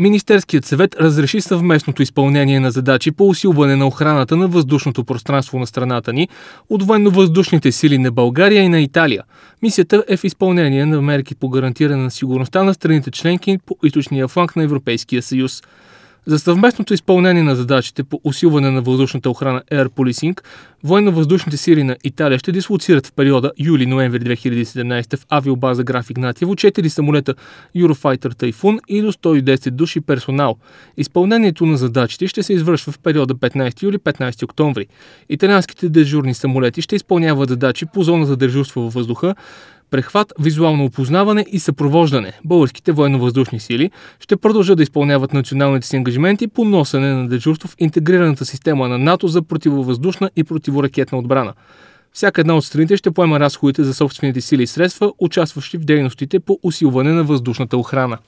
Министерският съвет разреши съвместното изпълнение на задачи по усилване на охраната на въздушното пространство на страната ни от военно-въздушните сили на България и на Италия. Мисията е в изпълнение на мерки по гарантиране на сигурността на страните членки по източния фланг на Европейския съюз. За съвместното изпълнение на задачите по усилване на въздушната охрана Air Policing, военно-въздушните сили на Италия ще дислоцират в периода юли-ноември 2017 в авиобаза Граф Игнатиево 4 самолета Eurofighter Typhoon и до 110 души персонал. Изпълнението на задачите ще се извършва в периода 15 юли-15 октомври. Италианските дежурни самолети ще изпълняват задачи по зона за дежурство във въздуха, прехват, визуално опознаване и съпровождане. Българските военно-въздушни сили ще продължат да изпълняват националните си ангажименти по носене на дежурство в интегрираната система на НАТО за противовъздушна и противоракетна отбрана. Всяка една от страните ще поема разходите за собствените сили и средства, участващи в дейностите по усилване на въздушната охрана.